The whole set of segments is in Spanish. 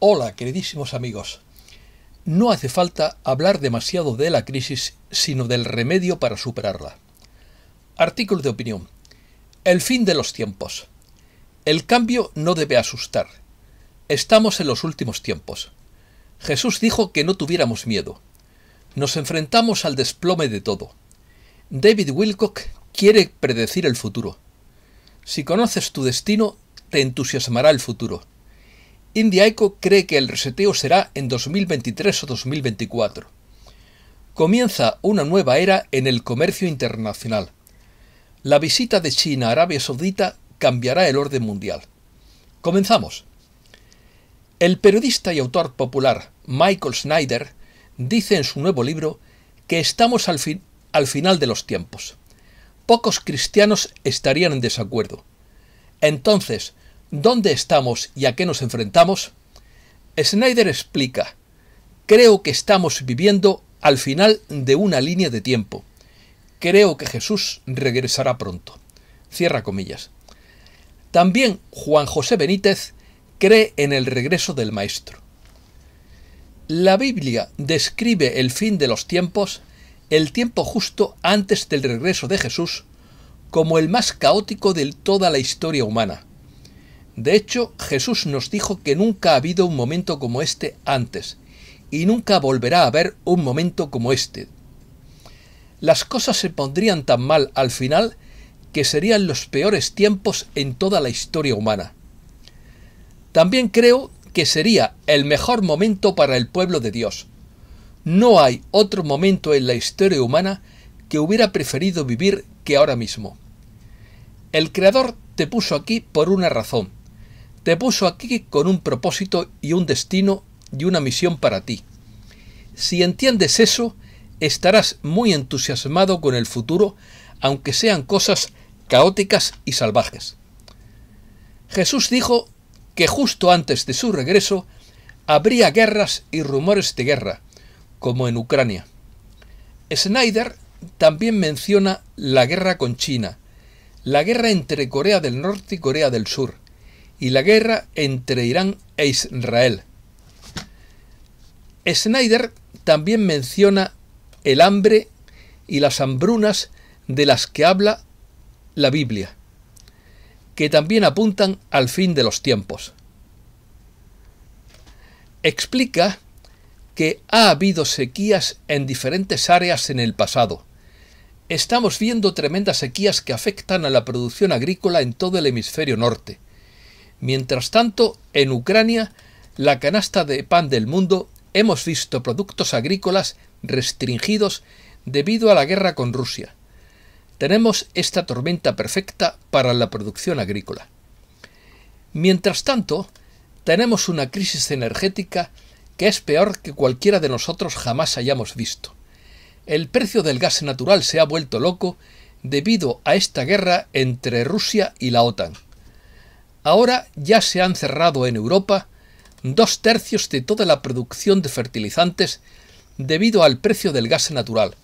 Hola, queridísimos amigos. No hace falta hablar demasiado de la crisis, sino del remedio para superarla. Artículo de opinión. El fin de los tiempos. El cambio no debe asustar. Estamos en los últimos tiempos. Jesús dijo que no tuviéramos miedo. Nos enfrentamos al desplome de todo. David Wilcock quiere predecir el futuro. Si conoces tu destino, te entusiasmará el futuro. Indiaico cree que el reseteo será en 2023 o 2024. Comienza una nueva era en el comercio internacional. La visita de China a Arabia Saudita cambiará el orden mundial. Comenzamos. El periodista y autor popular Michael Snyder dice en su nuevo libro que estamos al final de los tiempos. Pocos cristianos estarían en desacuerdo. Entonces, dónde estamos y a qué nos enfrentamos, Snyder explica, creo que estamos viviendo al final de una línea de tiempo. Creo que Jesús regresará pronto. Cierra comillas. También Juan José Benítez cree en el regreso del Maestro. La Biblia describe el fin de los tiempos, el tiempo justo antes del regreso de Jesús, como el más caótico de toda la historia humana. De hecho, Jesús nos dijo que nunca ha habido un momento como este antes, y nunca volverá a haber un momento como este. Las cosas se pondrían tan mal al final que serían los peores tiempos en toda la historia humana. También creo que sería el mejor momento para el pueblo de Dios. No hay otro momento en la historia humana que hubiera preferido vivir que ahora mismo. El Creador te puso aquí por una razón, te puso aquí con un propósito y un destino y una misión para ti. Si entiendes eso, estarás muy entusiasmado con el futuro, aunque sean cosas caóticas y salvajes. Jesús dijo que justo antes de su regreso habría guerras y rumores de guerra, como en Ucrania. Snyder también menciona la guerra con China, la guerra entre Corea del Norte y Corea del Sur, y la guerra entre Irán e Israel. Snyder también menciona el hambre y las hambrunas de las que habla la Biblia, que también apuntan al fin de los tiempos. Explica que ha habido sequías en diferentes áreas en el pasado. Estamos viendo tremendas sequías que afectan a la producción agrícola en todo el hemisferio norte. Mientras tanto, en Ucrania, la canasta de pan del mundo, hemos visto productos agrícolas restringidos debido a la guerra con Rusia. Tenemos esta tormenta perfecta para la producción agrícola. Mientras tanto, tenemos una crisis energética que es peor que cualquiera de nosotros jamás hayamos visto. El precio del gas natural se ha vuelto loco debido a esta guerra entre Rusia y la OTAN. Ahora ya se han cerrado en Europa dos tercios de toda la producción de fertilizantes debido al precio del gas natural,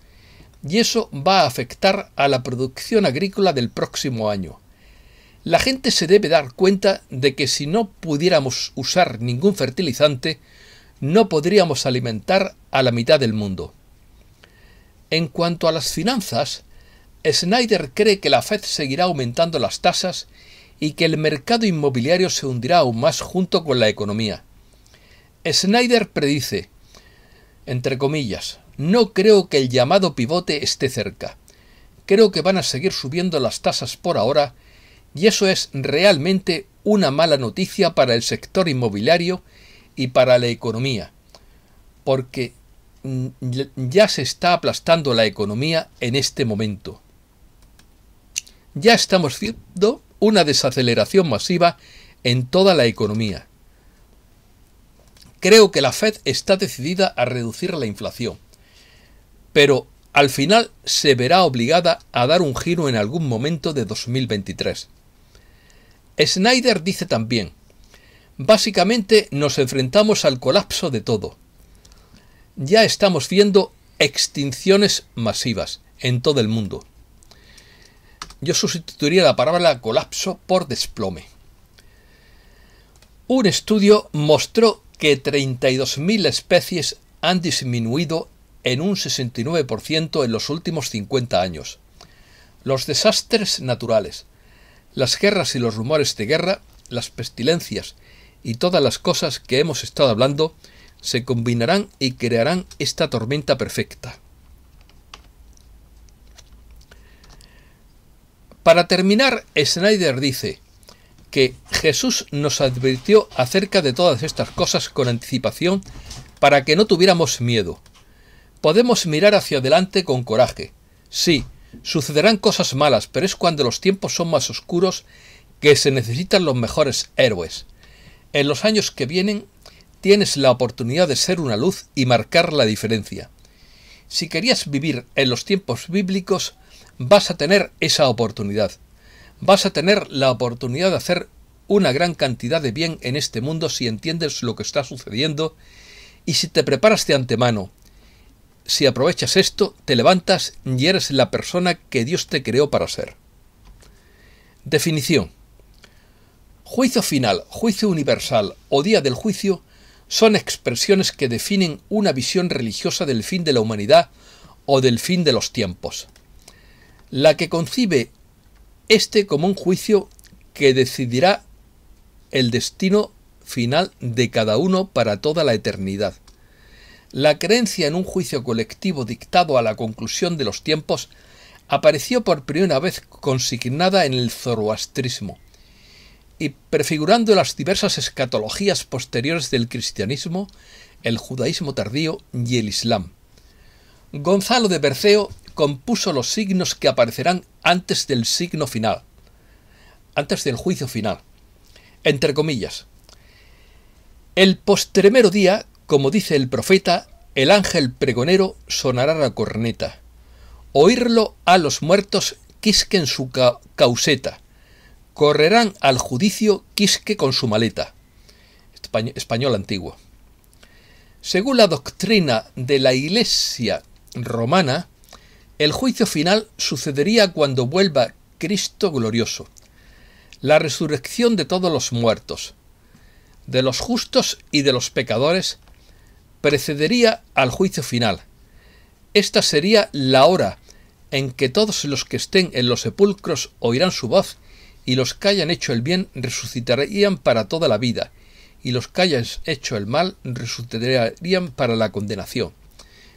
y eso va a afectar a la producción agrícola del próximo año. La gente se debe dar cuenta de que si no pudiéramos usar ningún fertilizante, no podríamos alimentar a la mitad del mundo. En cuanto a las finanzas, Snyder cree que la Fed seguirá aumentando las tasas y que el mercado inmobiliario se hundirá aún más junto con la economía. Snyder predice, entre comillas, no creo que el llamado pivote esté cerca. Creo que van a seguir subiendo las tasas por ahora y eso es realmente una mala noticia para el sector inmobiliario y para la economía, porque mm, ya se está aplastando la economía en este momento. Ya estamos viendo una desaceleración masiva en toda la economía. Creo que la Fed está decidida a reducir la inflación, pero al final se verá obligada a dar un giro en algún momento de 2023. Snyder dice también, básicamente nos enfrentamos al colapso de todo. Ya estamos viendo extinciones masivas en todo el mundo yo sustituiría la palabra colapso por desplome. Un estudio mostró que 32.000 especies han disminuido en un 69% en los últimos 50 años. Los desastres naturales, las guerras y los rumores de guerra, las pestilencias y todas las cosas que hemos estado hablando se combinarán y crearán esta tormenta perfecta. Para terminar, Snyder dice que Jesús nos advirtió acerca de todas estas cosas con anticipación para que no tuviéramos miedo. Podemos mirar hacia adelante con coraje. Sí, sucederán cosas malas, pero es cuando los tiempos son más oscuros que se necesitan los mejores héroes. En los años que vienen tienes la oportunidad de ser una luz y marcar la diferencia. Si querías vivir en los tiempos bíblicos, vas a tener esa oportunidad. Vas a tener la oportunidad de hacer una gran cantidad de bien en este mundo si entiendes lo que está sucediendo y si te preparas de antemano. Si aprovechas esto, te levantas y eres la persona que Dios te creó para ser. Definición. Juicio final, juicio universal o día del juicio son expresiones que definen una visión religiosa del fin de la humanidad o del fin de los tiempos la que concibe este como un juicio que decidirá el destino final de cada uno para toda la eternidad. La creencia en un juicio colectivo dictado a la conclusión de los tiempos apareció por primera vez consignada en el zoroastrismo y prefigurando las diversas escatologías posteriores del cristianismo, el judaísmo tardío y el islam. Gonzalo de Berceo compuso los signos que aparecerán antes del signo final, antes del juicio final. Entre comillas, el postremero día, como dice el profeta, el ángel pregonero sonará la corneta. Oírlo a los muertos quisque en su causeta. Correrán al judicio quisque con su maleta. español antiguo. Según la doctrina de la Iglesia romana, el juicio final sucedería cuando vuelva Cristo glorioso, la resurrección de todos los muertos, de los justos y de los pecadores, precedería al juicio final. Esta sería la hora en que todos los que estén en los sepulcros oirán su voz, y los que hayan hecho el bien resucitarían para toda la vida, y los que hayan hecho el mal resucitarían para la condenación.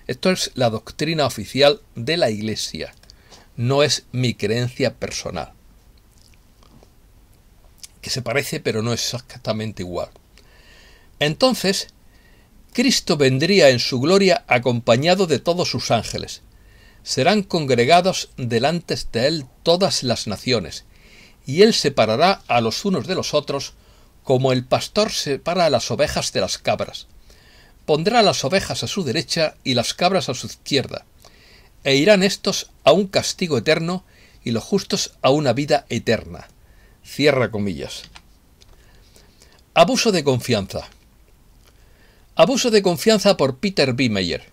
Esto es la doctrina oficial de la Iglesia, no es mi creencia personal, que se parece pero no es exactamente igual. Entonces, Cristo vendría en su gloria acompañado de todos sus ángeles. Serán congregados delante de él todas las naciones, y él separará a los unos de los otros, como el pastor separa a las ovejas de las cabras pondrá las ovejas a su derecha y las cabras a su izquierda, e irán estos a un castigo eterno y los justos a una vida eterna. Cierra comillas. Abuso de confianza. Abuso de confianza por Peter B. Meyer.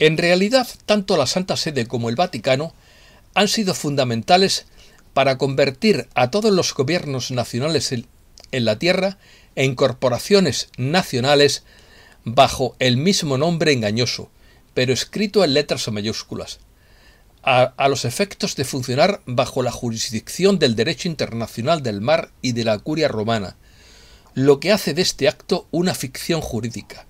En realidad, tanto la Santa Sede como el Vaticano han sido fundamentales para convertir a todos los gobiernos nacionales en la Tierra en corporaciones nacionales bajo el mismo nombre engañoso, pero escrito en letras o mayúsculas, a, a, los efectos de funcionar bajo la jurisdicción del derecho internacional del mar y de la curia romana, lo que hace de este acto una ficción jurídica.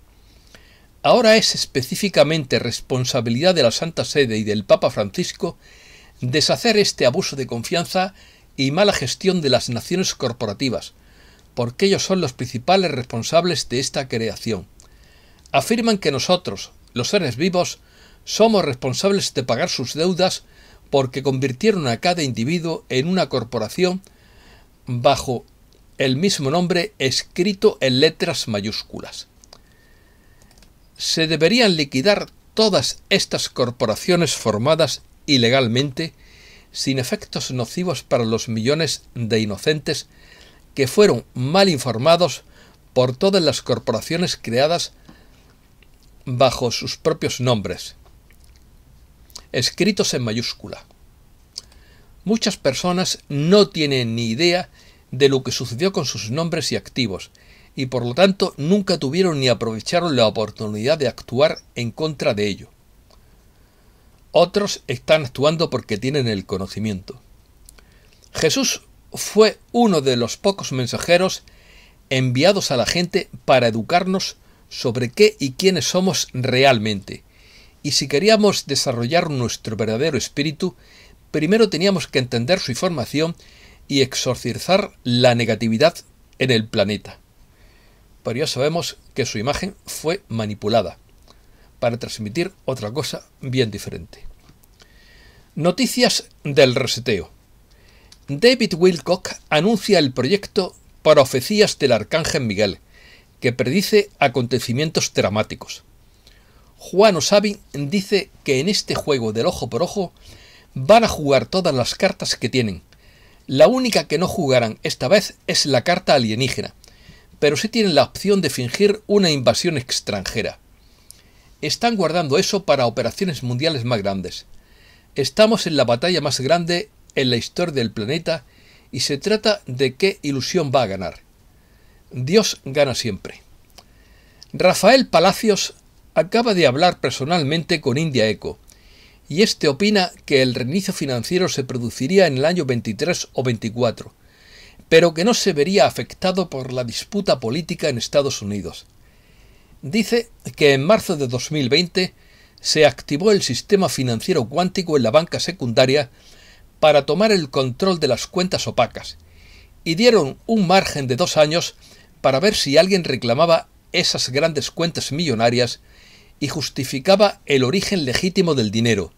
Ahora es específicamente responsabilidad de la Santa Sede y del Papa Francisco deshacer este abuso de confianza y mala gestión de las naciones corporativas, porque ellos son los principales responsables de esta creación afirman que nosotros, los seres vivos, somos responsables de pagar sus deudas porque convirtieron a cada individuo en una corporación bajo el mismo nombre escrito en letras mayúsculas. Se deberían liquidar todas estas corporaciones formadas ilegalmente sin efectos nocivos para los millones de inocentes que fueron mal informados por todas las corporaciones creadas bajo sus propios nombres, escritos en mayúscula. Muchas personas no tienen ni idea de lo que sucedió con sus nombres y activos, y por lo tanto nunca tuvieron ni aprovecharon la oportunidad de actuar en contra de ello. Otros están actuando porque tienen el conocimiento. Jesús fue uno de los pocos mensajeros enviados a la gente para educarnos sobre qué y quiénes somos realmente. Y si queríamos desarrollar nuestro verdadero espíritu, primero teníamos que entender su información y exorcizar la negatividad en el planeta. Pero ya sabemos que su imagen fue manipulada para transmitir otra cosa bien diferente. Noticias del reseteo. David Wilcock anuncia el proyecto Profecías del Arcángel Miguel, que predice acontecimientos dramáticos. Juan Osabi dice que en este juego del ojo por ojo van a jugar todas las cartas que tienen. La única que no jugarán esta vez es la carta alienígena, pero sí tienen la opción de fingir una invasión extranjera. Están guardando eso para operaciones mundiales más grandes. Estamos en la batalla más grande en la historia del planeta y se trata de qué ilusión va a ganar. Dios gana siempre. Rafael Palacios acaba de hablar personalmente con India Eco, y este opina que el reinicio financiero se produciría en el año 23 o 24, pero que no se vería afectado por la disputa política en Estados Unidos. Dice que en marzo de 2020 se activó el sistema financiero cuántico en la banca secundaria para tomar el control de las cuentas opacas y dieron un margen de dos años para ver si alguien reclamaba esas grandes cuentas millonarias y justificaba el origen legítimo del dinero,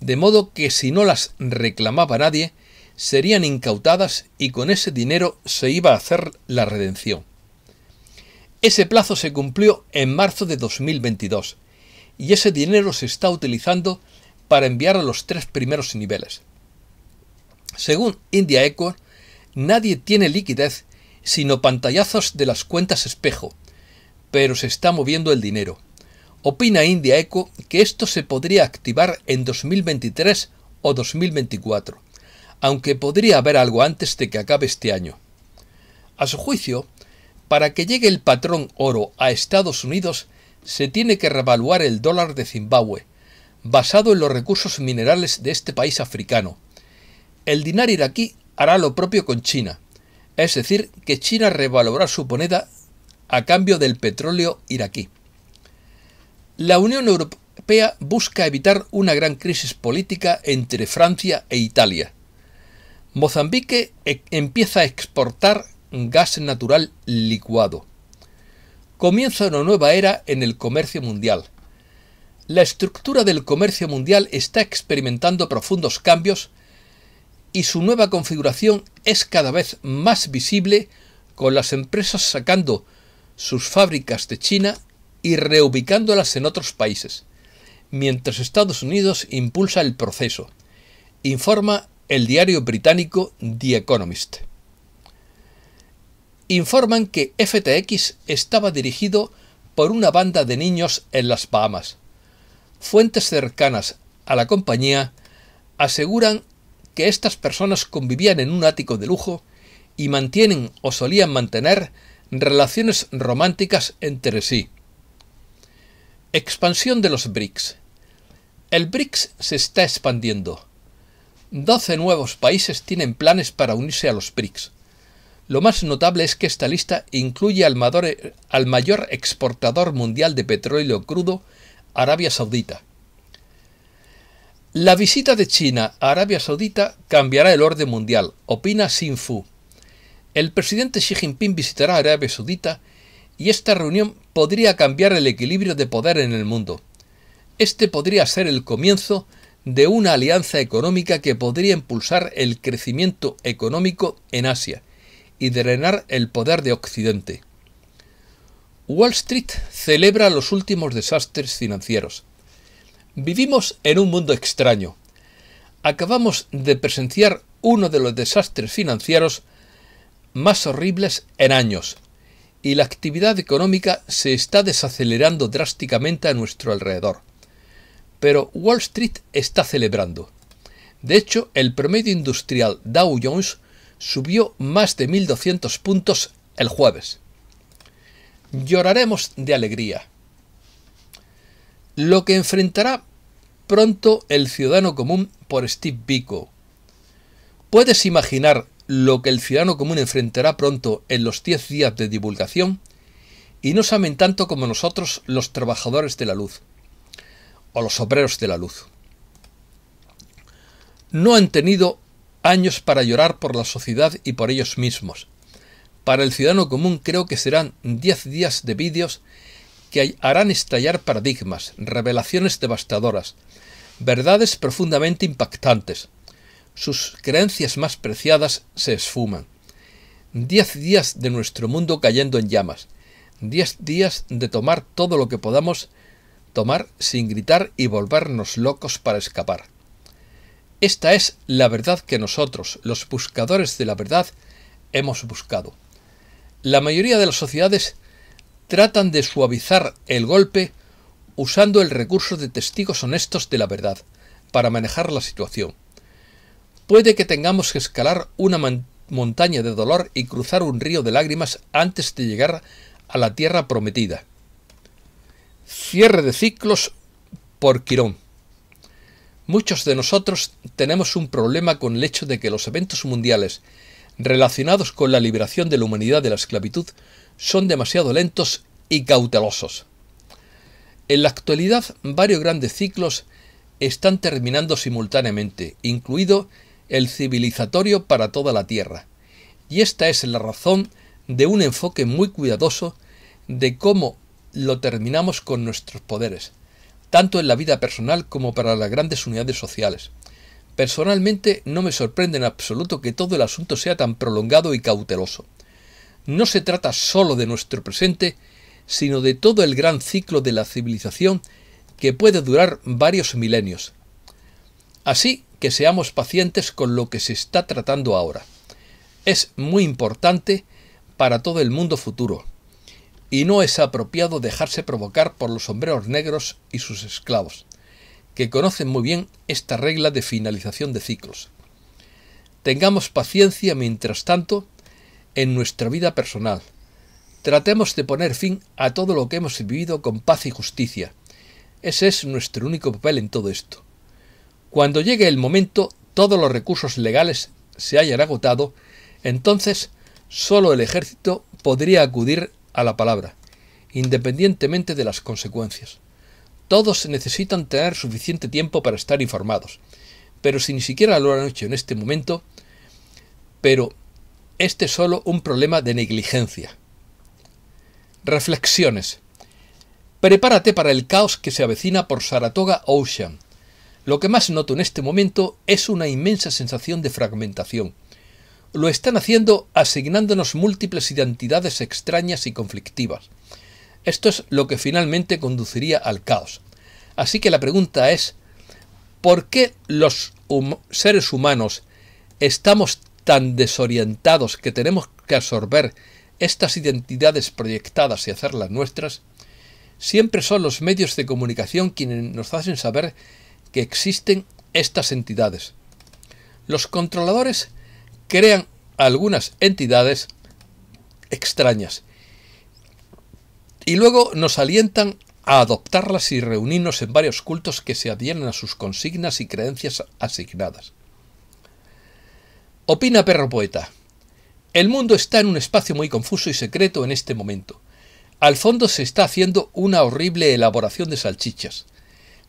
de modo que si no las reclamaba nadie, serían incautadas y con ese dinero se iba a hacer la redención. Ese plazo se cumplió en marzo de 2022 y ese dinero se está utilizando para enviar a los tres primeros niveles. Según India Equor, nadie tiene liquidez sino pantallazos de las cuentas espejo. Pero se está moviendo el dinero. Opina India Eco que esto se podría activar en 2023 o 2024, aunque podría haber algo antes de que acabe este año. A su juicio, para que llegue el patrón oro a Estados Unidos, se tiene que revaluar el dólar de Zimbabue, basado en los recursos minerales de este país africano. El dinar iraquí hará lo propio con China. Es decir, que China revalorará su moneda a cambio del petróleo iraquí. La Unión Europea busca evitar una gran crisis política entre Francia e Italia. Mozambique e-, empieza a exportar gas natural licuado. Comienza una nueva era en el comercio mundial. La estructura del comercio mundial está experimentando profundos cambios y su nueva configuración es cada vez más visible con las empresas sacando sus fábricas de China y reubicándolas en otros países, mientras Estados Unidos impulsa el proceso, informa el diario británico The Economist. Informan que FTX estaba dirigido por una banda de niños en las Bahamas. Fuentes cercanas a la compañía aseguran que estas personas convivían en un ático de lujo y mantienen o solían mantener relaciones románticas entre sí. Expansión de los BRICS. El BRICS se está expandiendo. 12 nuevos países tienen planes para unirse a los BRICS. Lo más notable es que esta lista incluye al mayor, exportador mundial de petróleo crudo, Arabia Saudita, la visita de China a Arabia Saudita cambiará el orden mundial, opina Xin Fu. El presidente Xi Jinping visitará Arabia Saudita y esta reunión podría cambiar el equilibrio de poder en el mundo. Este podría ser el comienzo de una alianza económica que podría impulsar el crecimiento económico en Asia y drenar el poder de Occidente. Wall Street celebra los últimos desastres financieros. Vivimos en un mundo extraño. Acabamos de presenciar uno de los desastres financieros más horribles en años, y la actividad económica se está desacelerando drásticamente a nuestro alrededor. Pero Wall Street está celebrando. De hecho, el promedio industrial Dow Jones subió más de 1.200 puntos el jueves. Lloraremos de alegría lo que enfrentará pronto el ciudadano común por Steve Biko. ¿Puedes imaginar lo que el ciudadano común enfrentará pronto en los 10 días de divulgación? Y no saben tanto como nosotros los trabajadores de la luz, o los obreros de la luz. No han tenido años para llorar por la sociedad y por ellos mismos. Para el ciudadano común creo que serán 10 días de vídeos que harán estallar paradigmas, revelaciones devastadoras, verdades profundamente impactantes. Sus creencias más preciadas se esfuman. Diez días de nuestro mundo cayendo en llamas. Diez días de tomar todo lo que podamos tomar sin gritar y volvernos locos para escapar. Esta es la verdad que nosotros, los buscadores de la verdad, hemos buscado. La mayoría de las sociedades tratan de suavizar el golpe usando el recurso de testigos honestos de la verdad para manejar la situación. Puede que tengamos que escalar una montaña de dolor y cruzar un río de lágrimas antes de llegar a la tierra prometida. Cierre de ciclos por Quirón. Muchos de nosotros tenemos un problema con el hecho de que los eventos mundiales relacionados con la liberación de la humanidad de la esclavitud son demasiado lentos y cautelosos. En la actualidad, varios grandes ciclos están terminando simultáneamente, incluido el civilizatorio para toda la Tierra. Y esta es la razón de un enfoque muy cuidadoso de cómo lo terminamos con nuestros poderes, tanto en la vida personal como para las grandes unidades sociales. Personalmente no me sorprende en absoluto que todo el asunto sea tan prolongado y cauteloso no se trata sólo de nuestro presente, sino de todo el gran ciclo de la civilización que puede durar varios milenios. Así que seamos pacientes con lo que se está tratando ahora. Es muy importante para todo el mundo futuro, y no es apropiado dejarse provocar por los sombreros negros y sus esclavos, que conocen muy bien esta regla de finalización de ciclos. Tengamos paciencia mientras tanto, en nuestra vida personal. Tratemos de poner fin a todo lo que hemos vivido con paz y justicia. Ese es nuestro único papel en todo esto. Cuando llegue el momento, todos los recursos legales se hayan agotado, entonces solo el ejército podría acudir a la palabra, independientemente de las consecuencias. Todos necesitan tener suficiente tiempo para estar informados, pero si ni siquiera lo han hecho en este momento, pero este solo un problema de negligencia. Reflexiones. Prepárate para el caos que se avecina por Saratoga Ocean. Lo que más noto en este momento es una inmensa sensación de fragmentación. Lo están haciendo asignándonos múltiples identidades extrañas y conflictivas. Esto es lo que finalmente conduciría al caos. Así que la pregunta es, ¿por qué los seres humanos estamos tan desorientados que tenemos que absorber estas identidades proyectadas y hacerlas nuestras, siempre son los medios de comunicación quienes nos hacen saber que existen estas entidades. Los controladores crean algunas entidades extrañas y luego nos alientan a adoptarlas y reunirnos en varios cultos que se adhieren a sus consignas y creencias asignadas. Opina Perro Poeta. El mundo está en un espacio muy confuso y secreto en este momento. Al fondo se está haciendo una horrible elaboración de salchichas.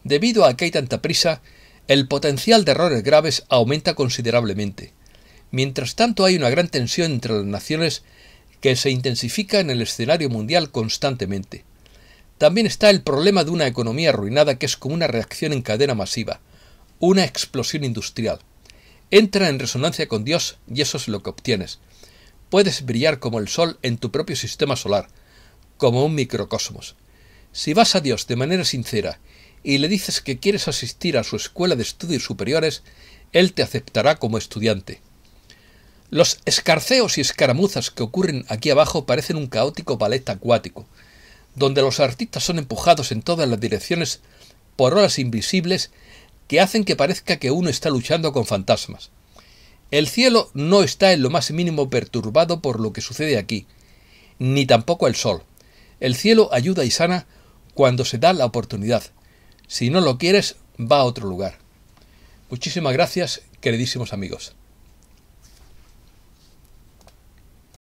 Debido a que hay tanta prisa, el potencial de errores graves aumenta considerablemente. Mientras tanto hay una gran tensión entre las naciones que se intensifica en el escenario mundial constantemente. También está el problema de una economía arruinada que es como una reacción en cadena masiva, una explosión industrial. Entra en resonancia con Dios y eso es lo que obtienes. Puedes brillar como el sol en tu propio sistema solar, como un microcosmos. Si vas a Dios de manera sincera y le dices que quieres asistir a su escuela de estudios superiores, Él te aceptará como estudiante. Los escarceos y escaramuzas que ocurren aquí abajo parecen un caótico ballet acuático, donde los artistas son empujados en todas las direcciones por olas invisibles que hacen que parezca que uno está luchando con fantasmas. El cielo no está en lo más mínimo perturbado por lo que sucede aquí, ni tampoco el sol. El cielo ayuda y sana cuando se da la oportunidad. Si no lo quieres, va a otro lugar. Muchísimas gracias, queridísimos amigos.